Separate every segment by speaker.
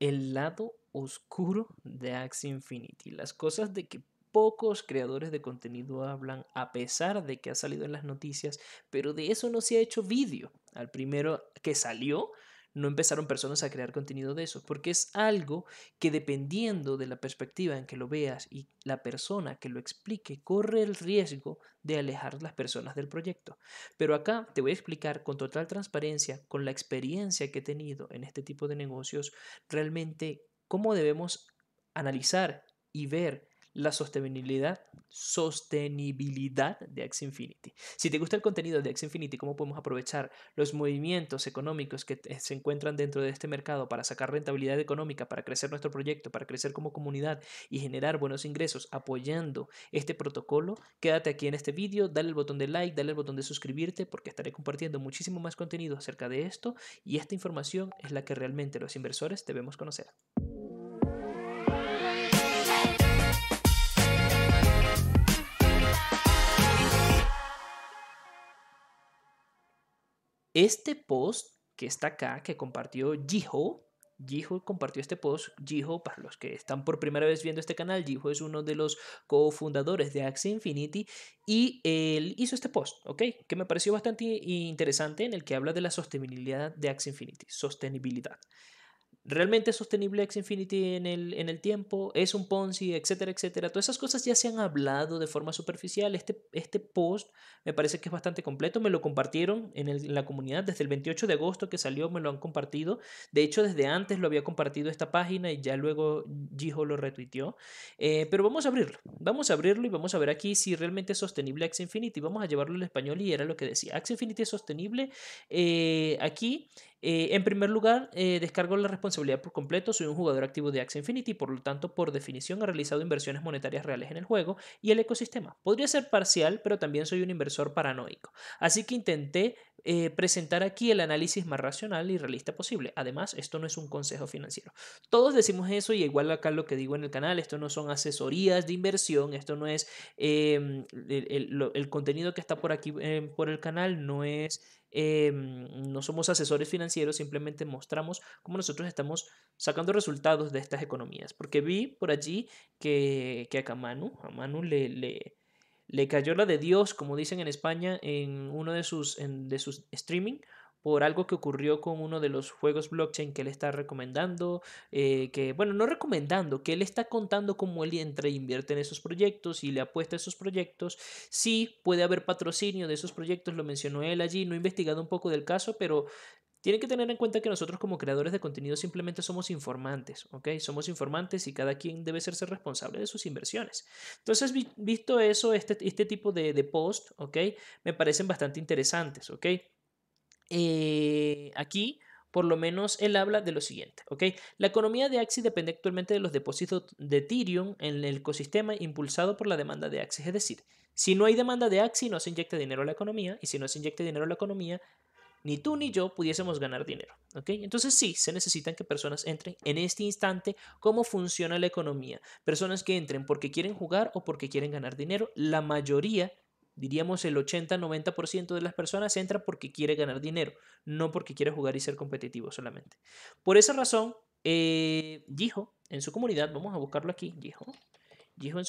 Speaker 1: el lado oscuro de Axie Infinity, las cosas de que pocos creadores de contenido hablan, a pesar de que ha salido en las noticias, pero de eso no se ha hecho vídeo. Al primero que salió no empezaron personas a crear contenido de eso, porque es algo que dependiendo de la perspectiva en que lo veas y la persona que lo explique, corre el riesgo de alejar las personas del proyecto. Pero acá te voy a explicar con total transparencia, con la experiencia que he tenido en este tipo de negocios, realmente cómo debemos analizar y ver la sostenibilidad, sostenibilidad de X Infinity. Si te gusta el contenido de X Infinity, cómo podemos aprovechar los movimientos económicos que se encuentran dentro de este mercado para sacar rentabilidad económica, para crecer nuestro proyecto, para crecer como comunidad y generar buenos ingresos apoyando este protocolo, quédate aquí en este vídeo, dale el botón de like, dale el botón de suscribirte porque estaré compartiendo muchísimo más contenido acerca de esto y esta información es la que realmente los inversores debemos conocer. Este post que está acá, que compartió Jiho, Jiho compartió este post. Jiho, para los que están por primera vez viendo este canal, Jiho es uno de los cofundadores de Axie Infinity y él hizo este post, Que me pareció bastante interesante en el que habla de la sostenibilidad de Axie Infinity. Sostenibilidad. ¿Realmente es sostenible X Infinity en el, en el tiempo? ¿Es un Ponzi? Etcétera, etcétera. Todas esas cosas ya se han hablado de forma superficial. Este, este post me parece que es bastante completo. Me lo compartieron en, la comunidad desde el 28 de agosto que salió, me lo han compartido. De hecho, desde antes lo había compartido esta página y ya luego Gijo lo retuiteó. Eh, pero vamos a abrirlo. Vamos a abrirlo y vamos a ver aquí si realmente es sostenible X Infinity. Vamos a llevarlo al español y era lo que decía. X Infinity es sostenible. Eh, aquí eh, en primer lugar, eh, descargo la responsabilidad por completo. Soy un jugador activo de Axie Infinity, por lo tanto, por definición, he realizado inversiones monetarias reales en el juego y el ecosistema. Podría ser parcial, pero también soy un inversor paranoico. Así que intenté eh, presentar aquí el análisis más racional y realista posible. Además, esto no es un consejo financiero. Todos decimos eso y igual acá lo que digo en el canal, esto no son asesorías de inversión, esto no es em, el, contenido que está por aquí, em, por el canal, no es Em, no somos asesores financieros, simplemente mostramos cómo nosotros estamos sacando resultados de estas economías. Porque vi por allí que, que a Camanu, Manu le, le, le, cayó la de Dios, como dicen en España, en uno de sus, streamings, de sus streaming por algo que ocurrió con uno de los juegos blockchain que él está recomendando, eh, que, bueno, no recomendando, que él está contando cómo él entra e invierte en esos proyectos y le apuesta a esos proyectos. Sí, puede haber patrocinio de esos proyectos, lo mencionó él allí, no he investigado un poco del caso, pero tienen que tener en cuenta que nosotros como creadores de contenido simplemente somos informantes, ¿ok? Somos informantes y cada quien debe serse responsable de sus inversiones. Entonces, visto eso, este, este tipo de, de post, ¿ok? Me parecen bastante interesantes, ¿ok? Eh, aquí por lo menos él habla de lo siguiente, ¿ok? La economía de Axis depende actualmente de los depósitos de Tyrion en el ecosistema impulsado por la demanda de Axis, es decir, si no hay demanda de Axis no se inyecta dinero a la economía y si no se inyecta dinero a la economía ni tú ni yo pudiésemos ganar dinero, ¿ok? Entonces sí, se necesitan que personas entren en este instante cómo funciona la economía, personas que entren porque quieren jugar o porque quieren ganar dinero, la mayoría diríamos el 80-90% de las personas entra porque quiere ganar dinero, no porque quiere jugar y ser competitivo solamente. Por esa razón, eh, en su comunidad, vamos a buscarlo aquí, Gijo, en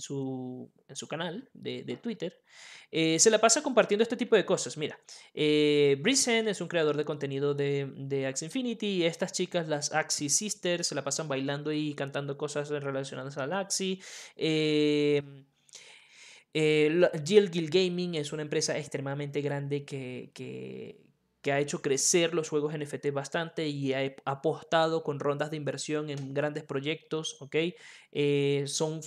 Speaker 1: su, en, su, canal de, Twitter, eh, se la pasa compartiendo este tipo de cosas. Mira, eh, Brisen es un creador de contenido de, de Infinity. Estas chicas, las Axie Sisters, se la pasan bailando y cantando cosas relacionadas al Axie. Eh, eh, Jill Gil Gaming es una empresa extremadamente grande que, ha hecho crecer los juegos NFT bastante y ha apostado con rondas de inversión en grandes proyectos, ¿ok? Eh, son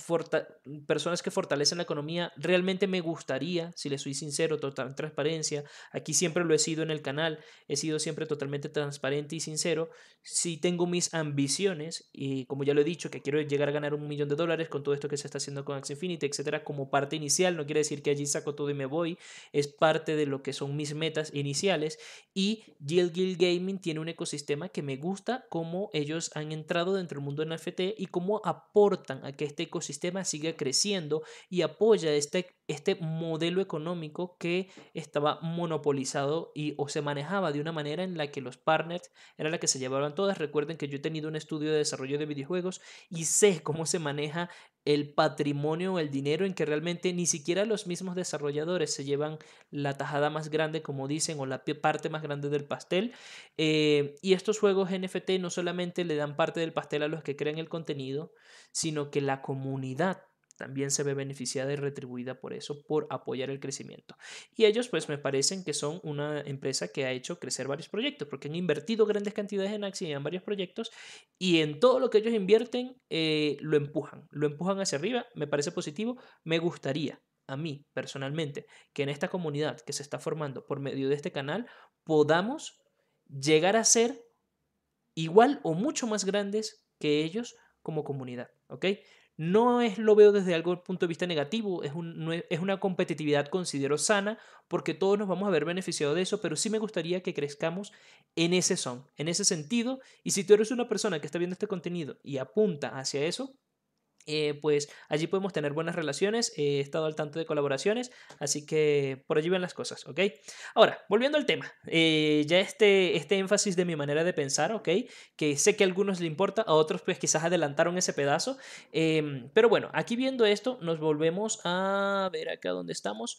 Speaker 1: personas que fortalecen la economía. Realmente me gustaría, si les soy sincero, total transparencia. Aquí siempre lo he sido en el canal, he sido siempre totalmente transparente y sincero. Si tengo mis ambiciones, y como ya lo he dicho, que quiero llegar a ganar un millón de dólares con todo esto que se está haciendo con Axie Infinity, etcétera, como parte inicial, no quiere decir que allí saco todo y me voy, es parte de lo que son mis metas iniciales. Y Jill Guild Gaming tiene un ecosistema que me gusta, como ellos han entrado dentro del mundo de NFT y cómo aportan a que este ecosistema siga creciendo y apoya este, este modelo económico que estaba monopolizado y o se manejaba de una manera en la que los partners era la que se llevaban todas. Recuerden que yo he tenido un estudio de desarrollo de videojuegos y sé cómo se maneja el patrimonio, el dinero, en que realmente ni siquiera los mismos desarrolladores se llevan la tajada más grande, como dicen, o la parte más grande del pastel. Eh, y estos juegos NFT no solamente le dan parte del pastel a los que crean el contenido, sino que la comunidad también se ve beneficiada y retribuida por eso, por apoyar el crecimiento. Y ellos pues me parecen que son una empresa que ha hecho crecer varios proyectos, porque han invertido grandes cantidades en y en varios proyectos y en todo lo que ellos invierten eh, lo empujan, lo empujan hacia arriba, me parece positivo, me gustaría a mí personalmente que en esta comunidad que se está formando por medio de este canal podamos llegar a ser igual o mucho más grandes que ellos como comunidad, ¿ok? no es, lo veo desde algún punto de vista negativo, es, una competitividad considero sana porque todos nos vamos a ver beneficiados de eso, pero sí me gustaría que crezcamos en ese son, en ese sentido, y si tú eres una persona que está viendo este contenido y apunta hacia eso, eh, pues allí podemos tener buenas relaciones, eh, he estado al tanto de colaboraciones, así que por allí van las cosas, ¿ok? Ahora, volviendo al tema, eh, ya este, este énfasis de mi manera de pensar, ¿ok? Que sé que a algunos le importa, a otros pues quizás adelantaron ese pedazo, em, pero bueno, aquí viendo esto nos volvemos a ver acá donde estamos,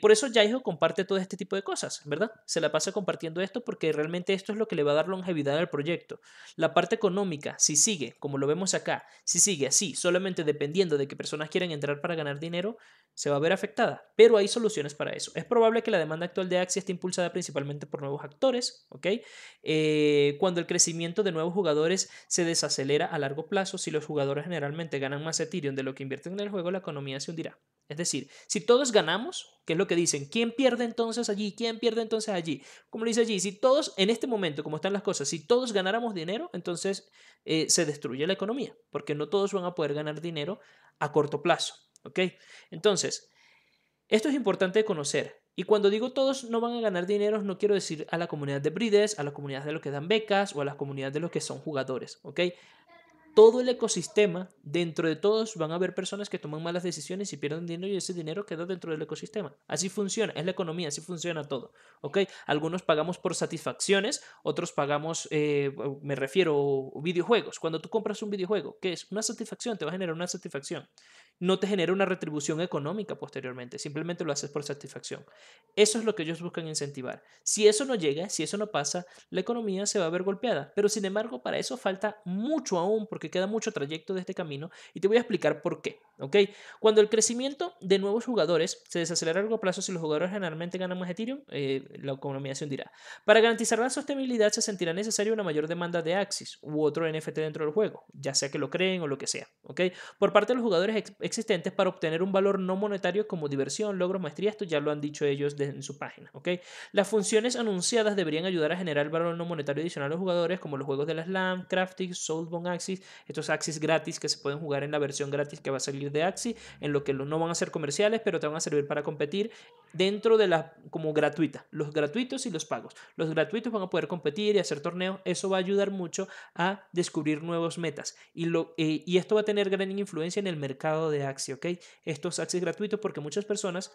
Speaker 1: por eso Yaijo comparte todo este tipo de cosas, ¿verdad? Se la pasa compartiendo esto porque realmente esto es lo que le va a dar longevidad al proyecto. La parte económica, si sigue, como lo vemos acá, si sigue así, solamente dependiendo de qué personas quieran entrar para ganar dinero, se va a ver afectada. Pero hay soluciones para eso. Es probable que la demanda actual de Axie esté impulsada principalmente por nuevos actores, ¿ok? Eh, cuando el crecimiento de nuevos jugadores se desacelera a largo plazo, si los jugadores generalmente ganan más Ethereum de lo que invierten en el juego, la economía se hundirá. Es decir, si todos ganamos, que es lo que dicen, ¿quién pierde entonces allí? ¿Quién pierde entonces allí? Como lo dice allí, si todos en este momento, como están las cosas, si todos ganáramos dinero, entonces eh, se destruye la economía, porque no todos van a poder ganar dinero a corto plazo. ¿ok? Entonces, esto es importante conocer. Y cuando digo todos no van a ganar dinero, no quiero decir a la comunidad de brides, a la comunidad de los que dan becas o a la comunidad de los que son jugadores. ¿ok? todo el ecosistema, dentro de todos van a haber personas que toman malas decisiones y pierden dinero y ese dinero queda dentro del ecosistema. Así funciona, es la economía, así funciona todo. ¿ok? Algunos pagamos por satisfacciones, otros pagamos, eh, me refiero, videojuegos. Cuando tú compras un videojuego, ¿qué es? Una satisfacción, te va a generar una satisfacción no te genera una retribución económica posteriormente, simplemente lo haces por satisfacción. Eso es lo que ellos buscan incentivar. Si eso no llega, si eso no pasa, la economía se va a ver golpeada. Pero sin embargo, para eso falta mucho aún, porque queda mucho trayecto de este camino y te voy a explicar por qué. Cuando el crecimiento de nuevos jugadores se desacelera a largo plazo, si los jugadores generalmente ganan más Ethereum, eh, la economía se hundirá. Para garantizar la sostenibilidad se sentirá necesaria una mayor demanda de Axis u otro NFT dentro del juego, ya sea que lo creen o lo que sea. Por parte de los jugadores existentes para obtener un valor no monetario como diversión, logro, maestría. Esto ya lo han dicho ellos en su página. ¿ok? Las funciones anunciadas deberían ayudar a generar valor no monetario adicional a los jugadores, como los juegos de las Slam, Crafting, Soulbone Axis, estos Axis gratis que se pueden jugar en la versión gratis que va a salir de Axis, en lo que no van a ser comerciales, pero te van a servir para competir dentro de la como gratuita, los gratuitos y los pagos. Los gratuitos van a poder competir y hacer torneos, eso va a ayudar mucho a descubrir nuevos metas y, lo, eh, y esto va a tener gran influencia en el mercado de de Axie, ¿ok? es Axie gratuito porque muchas personas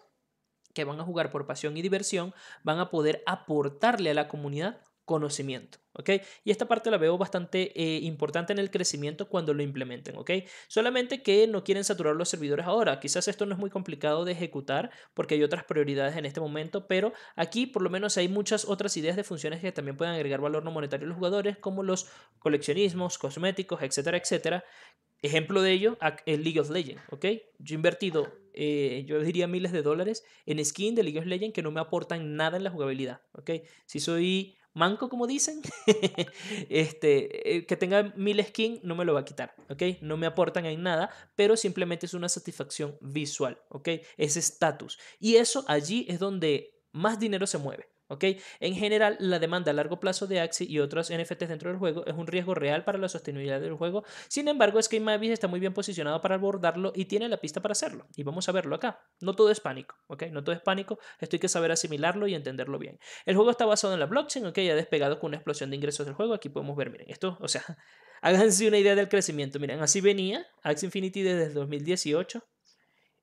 Speaker 1: que van a jugar por pasión y diversión van a poder aportarle a la comunidad conocimiento, ¿ok? Y esta parte la veo bastante eh, importante en el crecimiento cuando lo implementen, ¿ok? Solamente que no quieren saturar los servidores ahora. Quizás esto no es muy complicado de ejecutar porque hay otras prioridades en este momento, pero aquí por lo menos hay muchas otras ideas de funciones que también pueden agregar valor no monetario a los jugadores, como los coleccionismos, cosméticos, etcétera, etcétera, Ejemplo de ello, es League of Legends, ¿ok? Yo he invertido, eh, yo diría miles de dólares en skin de League of Legends que no me aportan nada en la jugabilidad, ¿ok? Si soy manco, como dicen, este, eh, que tenga mil skin no me lo va a quitar, ¿ok? No me aportan en nada, pero simplemente es una satisfacción visual, ¿ok? Es estatus. Y eso allí es donde más dinero se mueve. En general, la demanda a largo plazo de Axie y otros NFTs dentro del juego es un riesgo real para la sostenibilidad del juego. Sin embargo, que Mavis está muy bien posicionado para abordarlo y tiene la pista para hacerlo. Y vamos a verlo acá. No todo es pánico, ¿ok? No todo es pánico. Esto hay que saber asimilarlo y entenderlo bien. El juego está basado en la blockchain, ¿ok? Ya despegado con una explosión de ingresos del juego. Aquí podemos ver, miren, esto, o sea, háganse una idea del crecimiento. Miren, así venía Axie Infinity desde 2018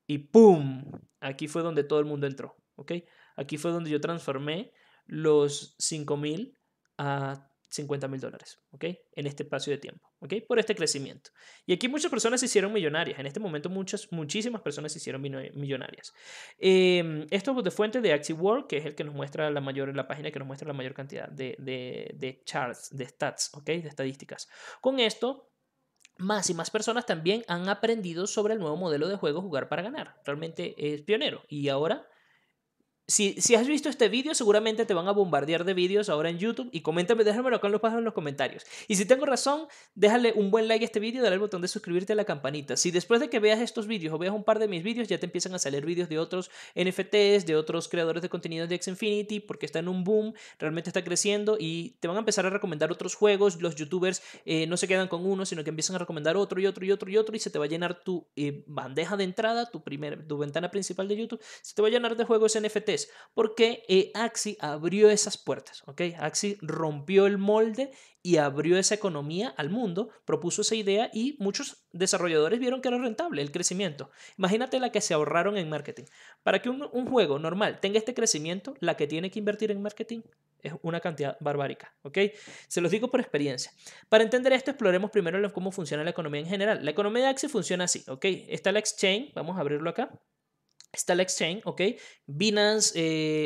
Speaker 1: y ¡pum! Aquí fue donde todo el mundo entró, ¿ok? Aquí fue donde yo transformé los 5.000 a 50.000 dólares, ¿ok? En este espacio de tiempo, ¿ok? Por este crecimiento. Y aquí muchas personas se hicieron millonarias. En este momento muchas, muchísimas personas se hicieron millonarias. Em, esto es de fuente de World, que es el que nos muestra la mayor, la página que nos muestra la mayor cantidad de, de, de charts, de stats, ¿ok? De estadísticas. Con esto, más y más personas también han aprendido sobre el nuevo modelo de juego Jugar para Ganar. Realmente es pionero. Y ahora si, si, has visto este vídeo, seguramente te van a bombardear de vídeos ahora en YouTube. Y coméntame, déjamelo acá en los, en los comentarios. Y si tengo razón, déjale un buen like a este vídeo, dale al botón de suscribirte a la campanita. Si después de que veas estos vídeos o veas un par de mis vídeos, ya te empiezan a salir vídeos de otros NFTs, de otros creadores de contenidos de X-Infinity, porque está en un boom, realmente está creciendo y te van a empezar a recomendar otros juegos. Los YouTubers eh, no se quedan con uno, sino que empiezan a recomendar otro y otro y otro y otro. Y se te va a llenar tu eh, bandeja de entrada, tu, tu ventana principal de YouTube, se te va a llenar de juegos NFTs porque Axie eh, Axi abrió esas puertas, ¿ok? Axi rompió el molde y abrió esa economía al mundo, propuso esa idea y muchos desarrolladores vieron que era rentable el crecimiento. Imagínate la que se ahorraron en marketing. Para que un, juego normal tenga este crecimiento, la que tiene que invertir en marketing es una cantidad barbárica, ¿ok? Se los digo por experiencia. Para entender esto, exploremos primero cómo funciona la economía en general. La economía de Axi funciona así, ¿ok? Está la exchange, vamos a abrirlo acá está el exchange, ¿ok? Binance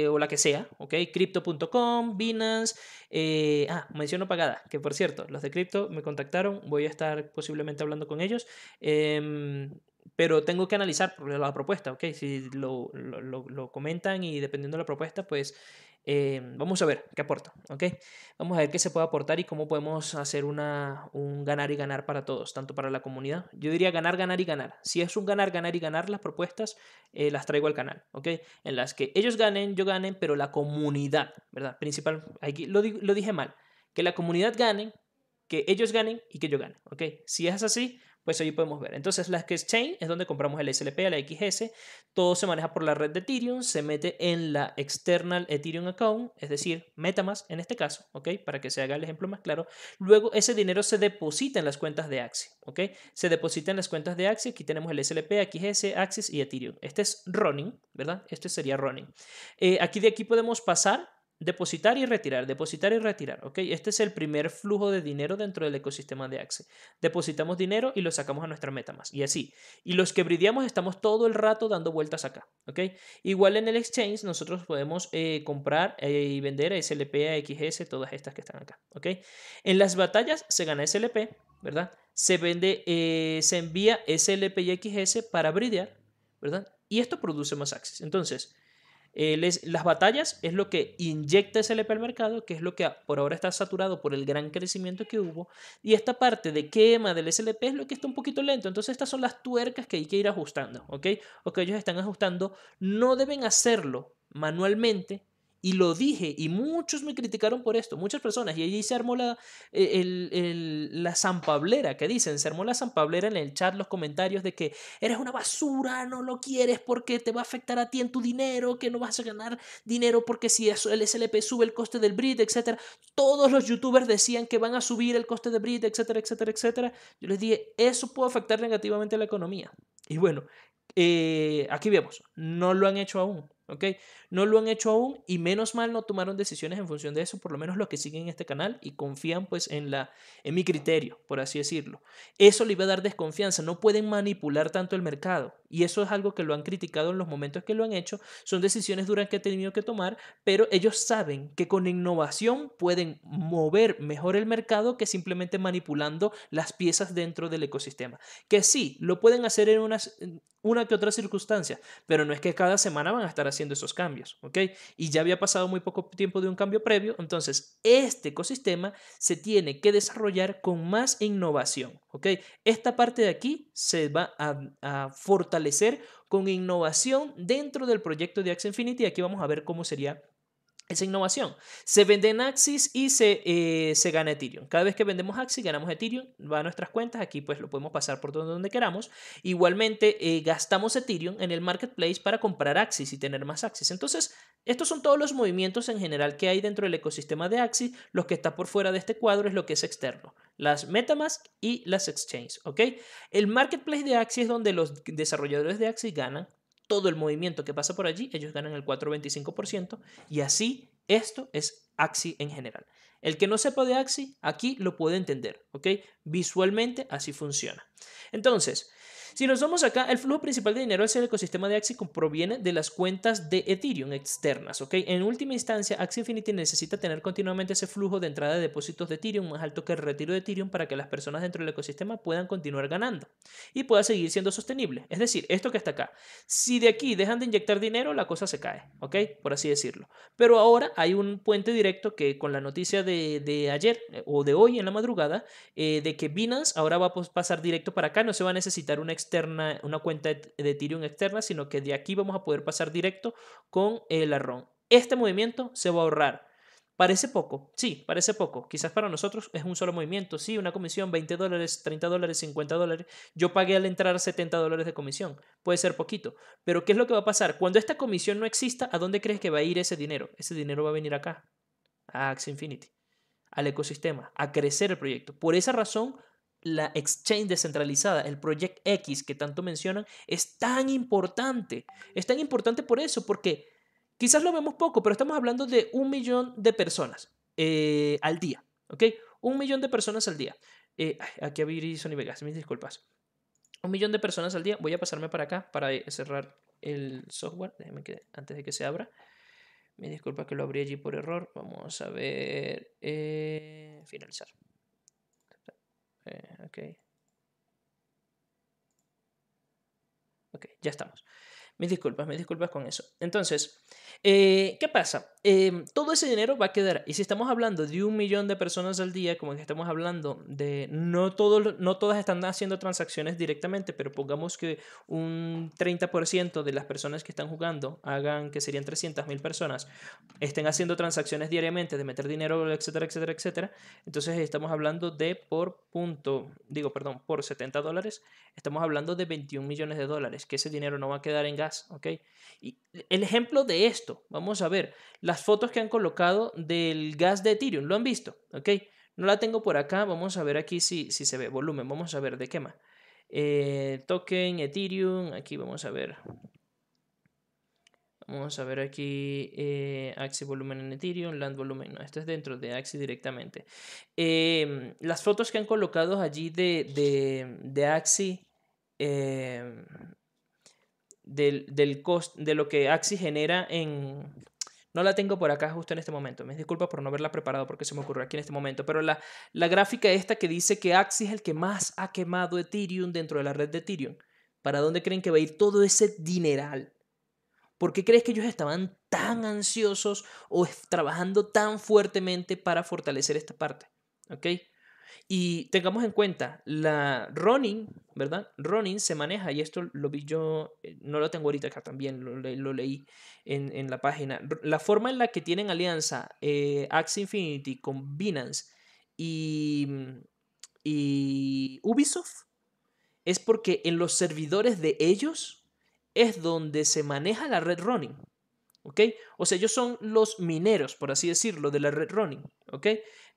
Speaker 1: eh, o la que sea, ¿ok? Crypto.com, Binance. Eh, ah, menciono pagada, que por cierto, los de Crypto me contactaron, voy a estar posiblemente hablando con ellos. Em, pero tengo que analizar la propuesta, ¿ok? Si lo comentan y dependiendo de la propuesta, pues Em, vamos a ver qué aporta, ¿ok? Vamos a ver qué se puede aportar y cómo podemos hacer una, un ganar y ganar para todos, tanto para la comunidad. Yo diría ganar, ganar y ganar. Si es un ganar, ganar y ganar, las propuestas eh, las traigo al canal, ¿ok? En las que ellos ganen, yo ganen, pero la comunidad, ¿verdad? Principal, aquí lo dije mal, que la comunidad gane, que ellos ganen y que yo gane, ¿ok? Si es así, pues ahí podemos ver. Entonces la exchange es donde compramos el SLP a la XS, todo se maneja por la red de Ethereum, se mete en la external Ethereum account, es decir, Metamask en este caso, ¿ok? Para que se haga el ejemplo más claro. Luego ese dinero se deposita en las cuentas de Axie, ¿ok? Se deposita en las cuentas de Axie, aquí tenemos el SLP, XS, Axis y Ethereum. Este es running, ¿verdad? Este sería running. Eh, aquí de aquí podemos pasar Depositar y retirar, depositar y retirar, ¿ok? Este es el primer flujo de dinero dentro del ecosistema de Axe. Depositamos dinero y lo sacamos a nuestra meta más, y así. Y los que brideamos estamos todo el rato dando vueltas acá, ¿ok? Igual en el exchange nosotros podemos eh, comprar eh, y vender SLP, Xs todas estas que están acá, ¿ok? En las batallas se gana SLP, ¿verdad? Se vende, eh, se envía SLP y XS para bridear, ¿verdad? Y esto produce más Axis. Entonces, las batallas es lo que inyecta ese al mercado, que es lo que por ahora está saturado por el gran crecimiento que hubo. Y esta parte de quema del SLP es lo que está un poquito lento. Entonces estas son las tuercas que hay que ir ajustando, ¿ok? O que ellos están ajustando. No deben hacerlo manualmente y lo dije, y muchos me criticaron por esto, muchas personas. Y allí se armó la, e-, el, la zampablera, que dicen, se armó la zampablera en el chat, los comentarios de que eres una basura, no lo quieres porque te va a afectar a ti en tu dinero, que no vas a ganar dinero porque si el SLP sube el coste del Brit, etcétera. Todos los youtubers decían que van a subir el coste del Brit, etcétera, etcétera, etcétera. Yo les dije, eso puede afectar negativamente a la economía. Y bueno, eh, aquí vemos, no lo han hecho aún. No lo han hecho aún y menos mal no tomaron decisiones en función de eso, por lo menos los que siguen este canal y confían pues en, la, en mi criterio, por así decirlo. Eso le va a dar desconfianza, no pueden manipular tanto el mercado y eso es algo que lo han criticado en los momentos que lo han hecho, son decisiones duras que han tenido que tomar, pero ellos saben que con innovación pueden mover mejor el mercado que simplemente manipulando las piezas dentro del ecosistema. Que sí, lo pueden hacer en unas, una que otra circunstancia, pero no es que cada semana van a estar haciendo esos cambios, ¿ok? Y ya había pasado muy poco tiempo de un cambio previo, entonces este ecosistema se tiene que desarrollar con más innovación, ¿ok? Esta parte de aquí se va a, a fortalecer con innovación dentro del proyecto de Axe Infinity. Aquí vamos a ver cómo sería esa innovación. Se venden Axis y se, eh, se gana Ethereum. Cada vez que vendemos Axis, ganamos Ethereum, va a nuestras cuentas. Aquí pues lo podemos pasar por donde, queramos. Igualmente, eh, gastamos Ethereum en el marketplace para comprar Axis y tener más Axis. Entonces, estos son todos los movimientos en general que hay dentro del ecosistema de Axis. Lo que está por fuera de este cuadro es lo que es externo. Las Metamask y las Exchange, ¿ok? El marketplace de Axis es donde los desarrolladores de Axis ganan todo el movimiento que pasa por allí, ellos ganan el 4,25% y así esto es Axi en general. El que no sepa de Axi, aquí lo puede entender, ¿ok? Visualmente así funciona. Entonces, si nos vamos acá, el flujo principal de dinero hacia el ecosistema de Axie proviene de las cuentas de Ethereum externas, ¿ok? En última instancia, Axie Infinity necesita tener continuamente ese flujo de entrada de depósitos de Ethereum más alto que el retiro de Ethereum para que las personas dentro del ecosistema puedan continuar ganando y pueda seguir siendo sostenible. Es decir, esto que está acá. Si de aquí dejan de inyectar dinero, la cosa se cae, ¿ok? Por así decirlo. Pero ahora hay un puente directo que con la noticia de, ayer eh, o de hoy en la madrugada, eh, de que Binance ahora va a pasar directo para acá, no se va a necesitar un externa, una cuenta de Ethereum externa, sino que de aquí vamos a poder pasar directo con el arrón. Este movimiento se va a ahorrar. Parece poco, sí, parece poco. Quizás para nosotros es un solo movimiento, sí, una comisión, 20 dólares, 30 dólares, 50 dólares. Yo pagué al entrar 70 dólares de comisión, puede ser poquito. Pero ¿qué es lo que va a pasar? Cuando esta comisión no exista, ¿a dónde crees que va a ir ese dinero? Ese dinero va a venir acá, a Axie Infinity, al ecosistema, a crecer el proyecto. Por esa razón, la exchange descentralizada, el Project X que tanto mencionan, es tan importante. Es tan importante por eso, porque quizás lo vemos poco, pero estamos hablando de un millón de personas eh, al día, ¿ok? Un millón de personas al día. Eh, aquí abrí Sony Vegas, mis disculpas. Un millón de personas al día. Voy a pasarme para acá para eh, cerrar el software. Déjenme que antes de que se abra. Me disculpa que lo abrí allí por error. Vamos a ver. Eh, finalizar. Eh, okay. Okay. ya estamos. Mis disculpas, mis disculpas con eso. Entonces, eh, ¿qué pasa? Em, todo ese dinero va a quedar. Y si estamos hablando de un millón de personas al día, como que estamos hablando de no, todo, no todas están haciendo transacciones directamente, pero pongamos que un 30% de las personas que están jugando hagan que serían 300.000 personas, estén haciendo transacciones diariamente de meter dinero, etcétera, etcétera, etcétera. Entonces estamos hablando de por punto, digo, perdón, por 70 dólares, estamos hablando de 21 millones de dólares, que ese dinero no va a quedar en ¿ok? Y el ejemplo de esto, vamos a ver, las fotos que han colocado del gas de Ethereum, ¿lo han visto? ¿Ok? No la tengo por acá, vamos a ver aquí si, si se ve volumen, vamos a ver de qué más. Eh, token, Ethereum, aquí vamos a ver. Vamos a ver aquí eh, Axi volumen en Ethereum, Land volumen, no, esto es dentro de Axi directamente. Em, las fotos que han colocado allí de, de, Axi, em, del, del de lo que Axis genera en... No la tengo por acá justo en este momento. Me disculpa por no haberla preparado porque se me ocurrió aquí en este momento. Pero la, la gráfica esta que dice que Axis es el que más ha quemado Ethereum dentro de la red de Ethereum. ¿Para dónde creen que va a ir todo ese dineral? ¿Por qué crees que ellos estaban tan ansiosos o trabajando tan fuertemente para fortalecer esta parte? ¿Ok? Y tengamos en cuenta, la running ¿verdad? Running se maneja, y esto lo vi yo, eh, no lo tengo ahorita acá también, lo, leí en, la página. La forma en la que tienen alianza eh, Infinity con Binance y, mm, y Ubisoft es porque en los servidores de ellos es donde se maneja la red running ¿Ok? O sea, ellos son los mineros, por así decirlo, de la red running ¿Ok?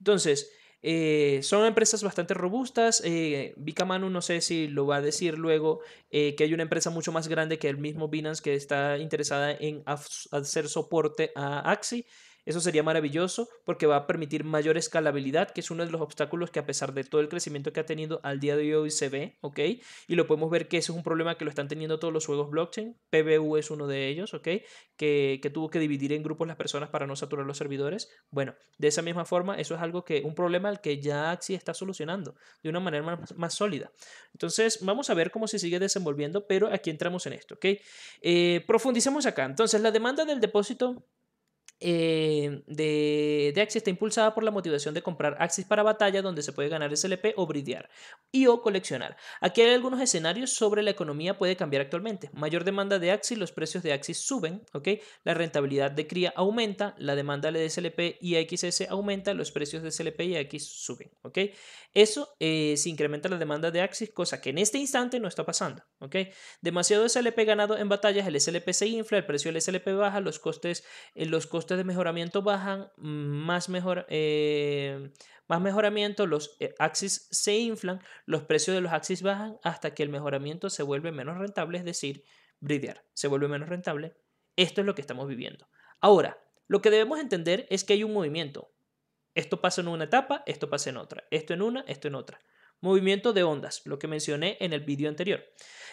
Speaker 1: Entonces, eh, son empresas bastante robustas. Eh, no sé si lo va a decir luego, eh, que hay una empresa mucho más grande que el mismo Binance que está interesada en hacer soporte a Axi. Eso sería maravilloso porque va a permitir mayor escalabilidad, que es uno de los obstáculos que a pesar de todo el crecimiento que ha tenido al día de hoy se ve, ¿ok? Y lo podemos ver que ese es un problema que lo están teniendo todos los juegos blockchain. PBU es uno de ellos, ¿ok? Que, tuvo que dividir en grupos las personas para no saturar los servidores. Bueno, de esa misma forma, eso es algo que, un problema al que ya Axie está solucionando de una manera más, sólida. Entonces, vamos a ver cómo se sigue desenvolviendo, pero aquí entramos en esto, ¿ok? Eh, profundicemos acá. Entonces, la demanda del depósito eh, de, Axis está impulsada por la motivación de comprar Axis para batalla donde se puede ganar SLP o bridear y o coleccionar. Aquí hay algunos escenarios sobre la economía puede cambiar actualmente. Mayor demanda de Axis, los precios de Axis suben, ok, la rentabilidad de cría aumenta, la demanda de SLP y AXS aumenta, los precios de SLP y AX suben. ok Eso eh, se incrementa la demanda de Axis, cosa que en este instante no está pasando. ok, Demasiado SLP ganado en batallas, el SLP se infla, el precio del SLP baja, los costes, eh, los costes de mejoramiento bajan, más, mejor, eh, más mejoramiento, los eh, axis se inflan, los precios de los axis bajan hasta que el mejoramiento se vuelve menos rentable, es decir, bridear, se vuelve menos rentable. Esto es lo que estamos viviendo. Ahora, lo que debemos entender es que hay un movimiento. Esto pasa en una etapa, esto pasa en otra, esto en una, esto en otra movimiento de ondas, lo que mencioné en el vídeo anterior.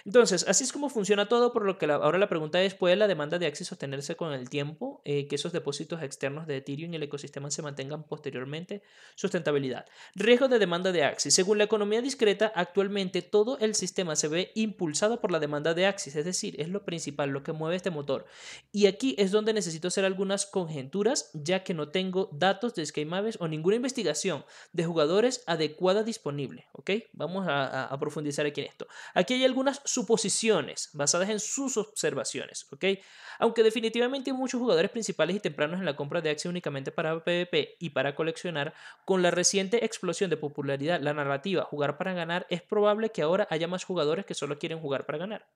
Speaker 1: Entonces, así es como funciona todo, por lo que ahora la pregunta es, ¿puede la demanda de Axis sostenerse con el tiempo, eh, que esos depósitos externos de Ethereum y el ecosistema se mantengan posteriormente? Sustentabilidad. Riesgo de demanda de Axis. Según la economía discreta, actualmente todo el sistema se ve impulsado por la demanda de Axis, es decir, es lo principal, lo que mueve este motor. Y aquí es donde necesito hacer algunas conjeturas, ya que no tengo datos de Skymaves o ninguna investigación de jugadores adecuada disponible. Vamos a, profundizar aquí en esto. Aquí hay algunas suposiciones basadas en sus observaciones, ¿ok? Aunque definitivamente muchos jugadores principales y tempranos en la compra de Axie únicamente para PvP y para coleccionar, con la reciente explosión de popularidad, la narrativa jugar para ganar, es probable que ahora haya más jugadores que solo quieren jugar para ganar.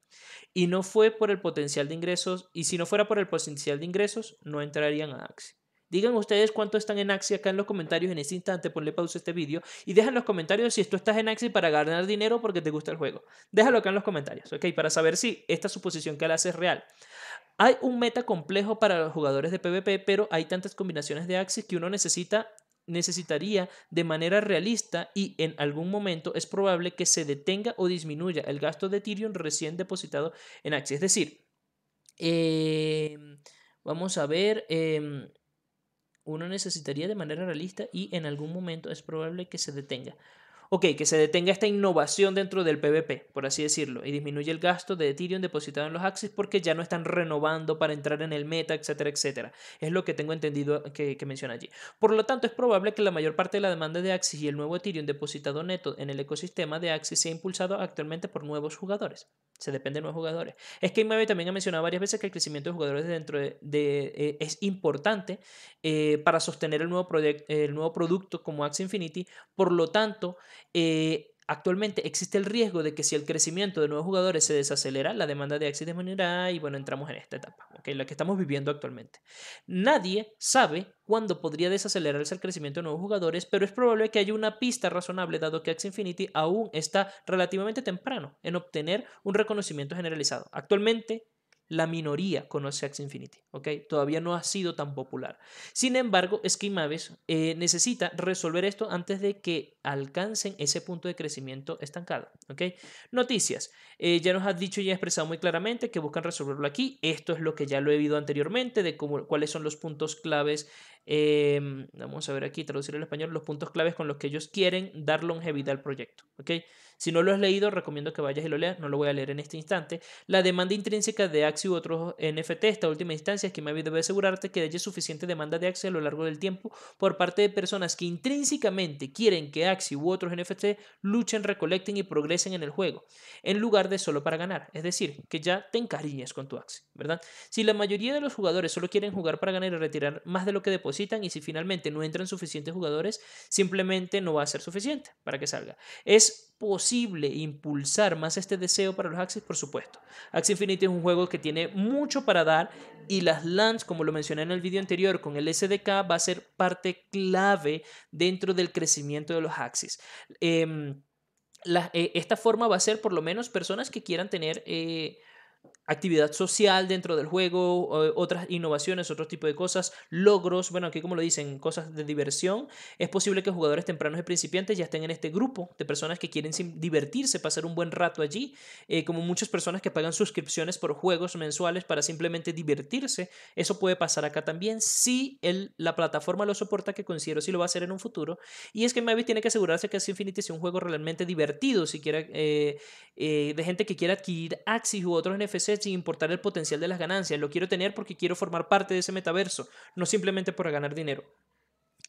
Speaker 1: Y no fue por el potencial de ingresos, y si no fuera por el potencial de ingresos, no entrarían a Axie. Digan ustedes cuánto están en Axie acá en los comentarios en ese instante. Ponle pausa a este vídeo y dejen los comentarios si tú estás en Axie para ganar dinero porque te gusta el juego. Déjalo acá en los comentarios, ¿ok? Para saber si esta suposición que él hace es real. Hay un meta complejo para los jugadores de PvP, pero hay tantas combinaciones de Axis que uno necesita necesitaría de manera realista y en algún momento es probable que se detenga o disminuya el gasto de Tyrion recién depositado en Axis. Es decir, em, vamos a ver, em, uno necesitaría de manera realista y en algún momento es probable que se detenga ok, que se detenga esta innovación dentro del PVP, por así decirlo, y disminuye el gasto de Ethereum depositado en los Axis porque ya no están renovando para entrar en el meta, etcétera, etcétera. Es lo que tengo entendido que, menciona allí. Por lo tanto, es probable que la mayor parte de la demanda de Axis y el nuevo Ethereum depositado neto en el ecosistema de Axis sea impulsado actualmente por nuevos jugadores. Se depende de nuevos jugadores. Es que Imave también ha mencionado varias veces que el crecimiento de jugadores dentro de, eh, es importante eh, para sostener el nuevo, el nuevo producto como Axie Infinity. Por lo tanto, eh, actualmente existe el riesgo de que si el crecimiento de nuevos jugadores se desacelera, la demanda de Axis disminuirá y bueno, entramos en esta etapa, ¿okay? la que estamos viviendo actualmente. Nadie sabe cuándo podría desacelerarse el crecimiento de nuevos jugadores, pero es probable que haya una pista razonable dado que Axie Infinity aún está relativamente temprano en obtener un reconocimiento generalizado. Actualmente la minoría conoce Axie Infinity, ¿ok? Todavía no ha sido tan popular. Sin embargo, Schemaves eh, necesita resolver esto antes de que alcancen ese punto de crecimiento estancado, ¿ok? Noticias. Eh, ya nos ha dicho y ha expresado muy claramente que buscan resolverlo aquí. Esto es lo que ya lo he visto anteriormente, de cómo, cuáles son los puntos claves. Em, vamos a ver aquí, traducir al español, los puntos claves con los que ellos quieren dar longevidad al proyecto, ¿ok? Si no lo has leído, recomiendo que vayas y lo leas. No lo voy a leer en este instante. La demanda intrínseca de Axie u otros NFT, esta última instancia, es que me debe asegurarte que haya suficiente demanda de Axie a lo largo del tiempo por parte de personas que intrínsecamente quieren que Axie u otros NFT luchen, recolecten y progresen en el juego, en lugar de solo para ganar. Es decir, que ya te encariñes con tu Axie, ¿verdad? Si la mayoría de los jugadores solo quieren jugar para ganar y retirar más de lo que depositan y si finalmente no entran suficientes jugadores, simplemente no va a ser suficiente para que salga. Es posible impulsar más este deseo para los Axis? Por supuesto. Axie Infinity es un juego que tiene mucho para dar y las LANs, como lo mencioné en el video anterior con el SDK, va a ser parte clave dentro del crecimiento de los Axis. Em, eh, esta forma va a ser por lo menos personas que quieran tener eh, actividad social dentro del juego, otras innovaciones, otro tipo de cosas, logros, bueno, aquí como lo dicen, cosas de diversión. Es posible que jugadores tempranos y principiantes ya estén en este grupo de personas que quieren divertirse, pasar un buen rato allí, eh, como muchas personas que pagan suscripciones por juegos mensuales para simplemente divertirse. Eso puede pasar acá también si el, la plataforma lo soporta, que considero si lo va a hacer en un futuro. Y es que Mavis tiene que asegurarse que Infinity sea un juego realmente divertido, si quiera, eh, eh, de gente que quiera adquirir Axis u otros NFCs sin importar el potencial de las ganancias. Lo quiero tener porque quiero formar parte de ese metaverso, no simplemente para ganar dinero.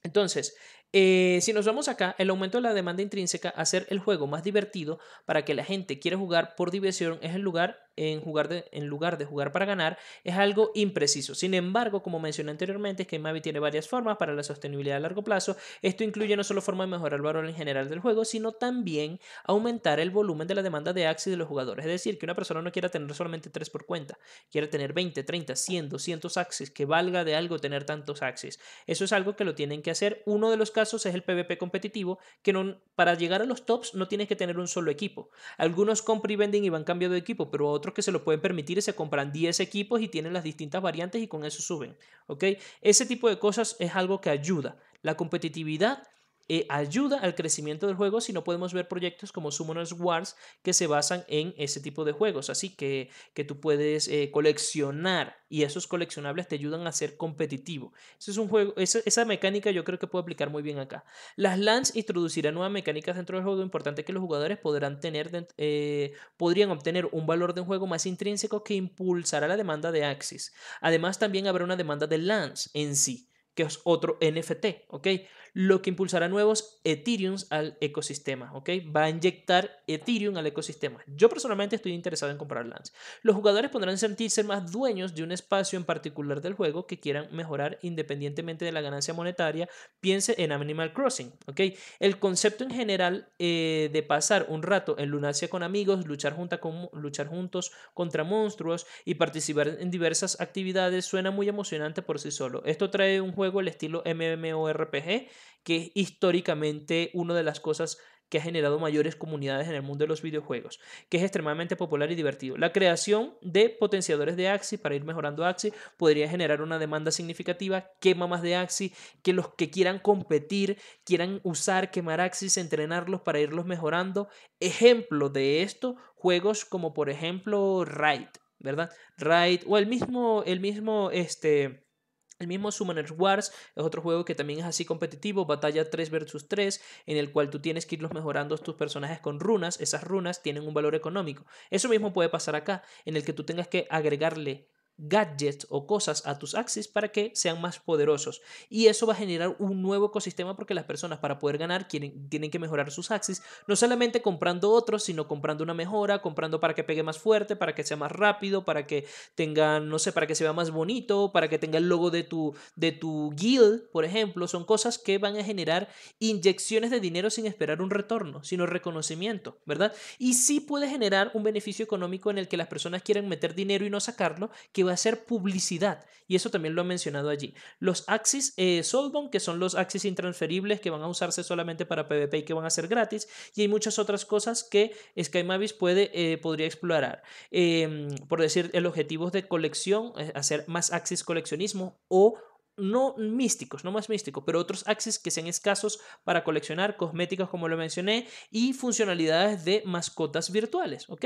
Speaker 1: Entonces, eh, si nos vamos acá, el aumento de la demanda intrínseca, hacer el juego más divertido para que la gente quiera jugar por diversión es el lugar en, jugar en lugar de jugar para ganar es algo impreciso. Sin embargo, como mencioné anteriormente, es que Mavi tiene varias formas para la sostenibilidad a largo plazo. Esto incluye no solo forma de mejorar el valor en general del juego, sino también aumentar el volumen de la demanda de Axis de los jugadores. Es decir, que una persona no quiera tener solamente 3 por cuenta, quiere tener 20, 30, 100, 200 Axis, que valga de algo tener tantos Axis. Eso es algo que lo tienen que hacer. Uno de los casos es el PvP competitivo, que no, para llegar a los tops no tienes que tener un solo equipo. Algunos compra y venden y van cambiando de equipo, pero otros que se lo pueden permitir y se compran 10 equipos y tienen las distintas variantes y con eso suben. ¿ok? Ese tipo de cosas es algo que ayuda. La competitividad eh, ayuda al crecimiento del juego, si no podemos ver proyectos como Summoners Wars que se basan en ese tipo de juegos, así que, que tú puedes eh, coleccionar y esos coleccionables te ayudan a ser competitivo. es un juego, esa, mecánica yo creo que puede aplicar muy bien acá. Las LANs introducirán nuevas mecánicas dentro del juego, importante que los jugadores podrán tener, eh, podrían obtener un valor de un juego más intrínseco que impulsará la demanda de Axis. Además también habrá una demanda de LANs en sí que es otro NFT, ¿ok? lo que impulsará nuevos Ethereums al ecosistema, ¿ok? Va a inyectar Ethereum al ecosistema. Yo personalmente estoy interesado en comprar Lance. Los jugadores podrán sentirse más dueños de un espacio en particular del juego que quieran mejorar independientemente de la ganancia monetaria. Piense en Animal Crossing, ¿ok? El concepto en general eh, de pasar un rato en Lunacia con amigos, luchar, junta luchar juntos contra monstruos y participar en diversas actividades suena muy emocionante por sí solo. Esto trae un juego al estilo MMORPG que es históricamente una de las cosas que ha generado mayores comunidades en el mundo de los videojuegos, que es extremadamente popular y divertido. La creación de potenciadores de Axi para ir mejorando Axi podría generar una demanda significativa, quema más de Axi, que los que quieran competir, quieran usar, quemar Axis, entrenarlos para irlos mejorando. Ejemplo de esto, juegos como por ejemplo Raid, ¿verdad? Raid o el mismo, el mismo, este... El mismo Summoners Wars es otro juego que también es así competitivo, batalla 3 versus 3, en el cual tú tienes que irlos mejorando tus personajes con runas, esas runas tienen un valor económico. Eso mismo puede pasar acá, en el que tú tengas que agregarle gadgets o cosas a tus Axis para que sean más poderosos. Y eso va a generar un nuevo ecosistema porque las personas para poder ganar quieren, tienen que mejorar sus Axis, no solamente comprando otros, sino comprando una mejora, comprando para que pegue más fuerte, para que sea más rápido, para que tenga, no sé, para que se vea más bonito, para que tenga el logo de tu, de tu guild, por ejemplo. Son cosas que van a generar inyecciones de dinero sin esperar un retorno, sino reconocimiento, ¿verdad? Y sí puede generar un beneficio económico en el que las personas quieren meter dinero y no sacarlo, que hacer publicidad. Y eso también lo ha mencionado allí. Los Axis eh, que son los Axis intransferibles que van a usarse solamente para PvP y que van a ser gratis. Y hay muchas otras cosas que Sky Mavis puede, eh, podría explorar. Em, por decir, el objetivo de colección, hacer más Axis coleccionismo o no místicos, no más místicos, pero otros axes que sean escasos para coleccionar, cosméticos como lo mencioné, y funcionalidades de mascotas virtuales, ¿ok?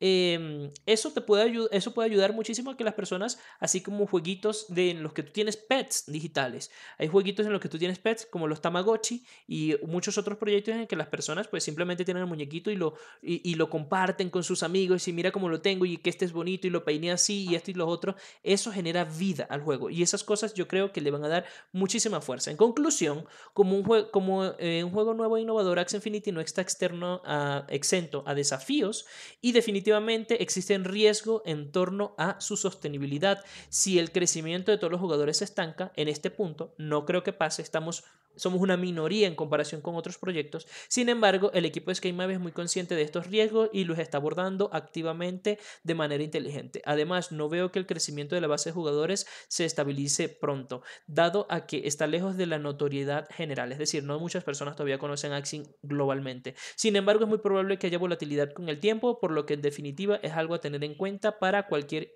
Speaker 1: Em, eso, te puede eso puede ayudar muchísimo a que las personas, así como jueguitos de, en los que tú tienes pets digitales, hay jueguitos en los que tú tienes pets como los Tamagotchi y muchos otros proyectos en que las personas pues simplemente tienen el muñequito y lo, y, y lo comparten con sus amigos y mira cómo lo tengo y que este es bonito y lo peiné así y esto y lo otro, eso genera vida al juego y esas cosas yo creo que le van a dar muchísima fuerza. En conclusión, como un, eh, juego nuevo e innovador, Axe Infinity no está externo exento a desafíos y definitivamente existe un riesgo en torno a su sostenibilidad. Si el crecimiento de todos los jugadores se estanca, en este punto no creo que pase, estamos somos una minoría en comparación con otros proyectos. Sin embargo, el equipo de SkyMap es muy consciente de estos riesgos y los está abordando activamente de manera inteligente. Además, no veo que el crecimiento de la base de jugadores se estabilice pronto, dado a que está lejos de la notoriedad general, es decir, no muchas personas todavía conocen Axing globalmente. Sin embargo, es muy probable que haya volatilidad con el tiempo, por lo que en definitiva es algo a tener en cuenta para cualquier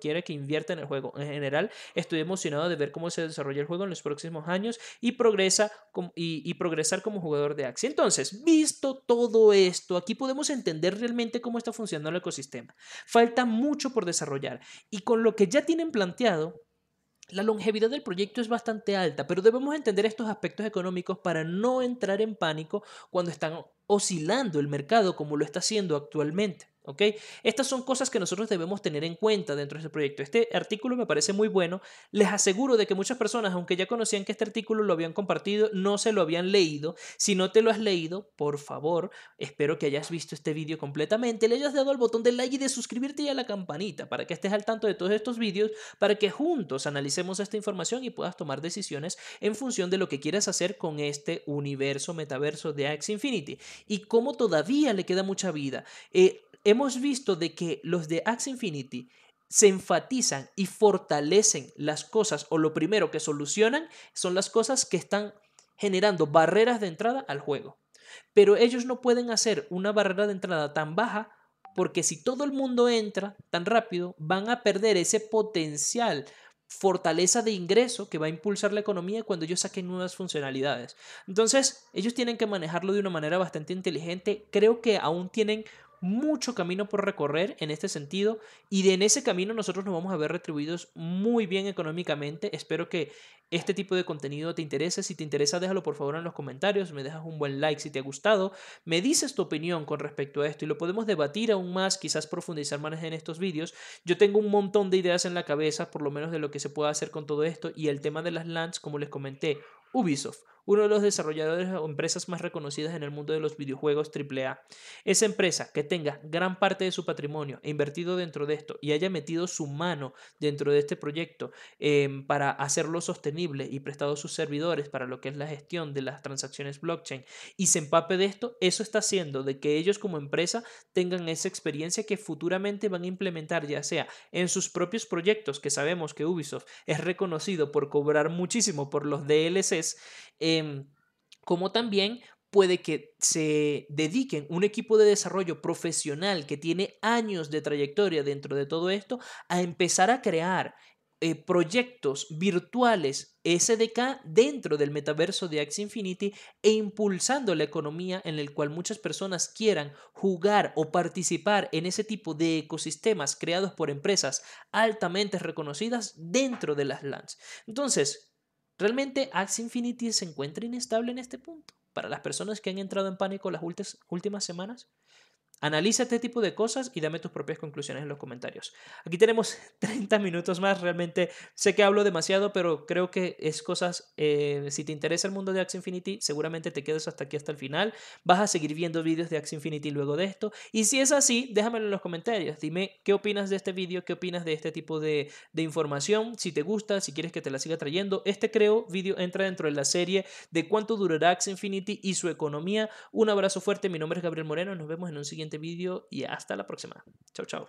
Speaker 1: quiere que invierta en el juego. En general, estoy emocionado de ver cómo se desarrolla el juego en los próximos años y, progresa y, progresar como jugador de Axie. Entonces, visto todo esto, aquí podemos entender realmente cómo está funcionando el ecosistema. Falta mucho por desarrollar y con lo que ya tienen planteado, la longevidad del proyecto es bastante alta, pero debemos entender estos aspectos económicos para no entrar en pánico cuando están oscilando el mercado como lo está haciendo actualmente. ¿ok? Estas son cosas que nosotros debemos tener en cuenta dentro de este proyecto. Este artículo me parece muy bueno. Les aseguro de que muchas personas, aunque ya conocían que este artículo lo habían compartido, no se lo habían leído. Si no te lo has leído, por favor, espero que hayas visto este vídeo completamente, le hayas dado al botón de like y de suscribirte y a la campanita para que estés al tanto de todos estos vídeos, para que juntos analicemos esta información y puedas tomar decisiones en función de lo que quieras hacer con este universo metaverso de Ax Infinity y cómo todavía le queda mucha vida. Eh, hemos visto de que los de Axe Infinity se enfatizan y fortalecen las cosas o lo primero que solucionan son las cosas que están generando barreras de entrada al juego. Pero ellos no pueden hacer una barrera de entrada tan baja porque si todo el mundo entra tan rápido van a perder ese potencial fortaleza de ingreso que va a impulsar la economía cuando ellos saquen nuevas funcionalidades. Entonces, ellos tienen que manejarlo de una manera bastante inteligente. Creo que aún tienen mucho camino por recorrer en este sentido y de en ese camino nosotros nos vamos a ver retribuidos muy bien económicamente. Espero que este tipo de contenido te interese. Si te interesa, déjalo por favor en los comentarios, me dejas un buen like si te ha gustado, me dices tu opinión con respecto a esto y lo podemos debatir aún más, quizás profundizar más en estos vídeos. Yo tengo un montón de ideas en la cabeza, por lo menos de lo que se puede hacer con todo esto y el tema de las LANs, como les comenté, Ubisoft uno de los desarrolladores o empresas más reconocidas en el mundo de los videojuegos AAA. Esa empresa que tenga gran parte de su patrimonio invertido dentro de esto y haya metido su mano dentro de este proyecto em, para hacerlo sostenible y prestado sus servidores para lo que es la gestión de las transacciones blockchain y se empape de esto, eso está haciendo de que ellos como empresa tengan esa experiencia que futuramente van a implementar ya sea en sus propios proyectos, que sabemos que Ubisoft es reconocido por cobrar muchísimo por los DLCs, Em, como también puede que se dediquen un equipo de desarrollo profesional que tiene años de trayectoria dentro de todo esto a empezar a crear eh, proyectos virtuales SDK dentro del metaverso de Axie Infinity e impulsando la economía en el cual muchas personas quieran jugar o participar en ese tipo de ecosistemas creados por empresas altamente reconocidas dentro de las LANs. Entonces, Realmente Axie Infinity se encuentra inestable en este punto. Para las personas que han entrado en pánico las últimas semanas, Analiza este tipo de cosas y dame tus propias conclusiones en los comentarios. Aquí tenemos 30 minutos más, realmente sé que hablo demasiado, pero creo que es cosas, eh, si te interesa el mundo de Axie Infinity, seguramente te quedas hasta aquí, hasta el final. Vas a seguir viendo vídeos de Axie Infinity luego de esto. Y si es así, déjamelo en los comentarios. Dime qué opinas de este vídeo, qué opinas de este tipo de, de información, si te gusta, si quieres que te la siga trayendo. Este creo vídeo entra dentro de la serie de cuánto durará Axie Infinity y su economía. Un abrazo fuerte, mi nombre es Gabriel Moreno, nos vemos en un siguiente vídeo y hasta la próxima. Chao, chao.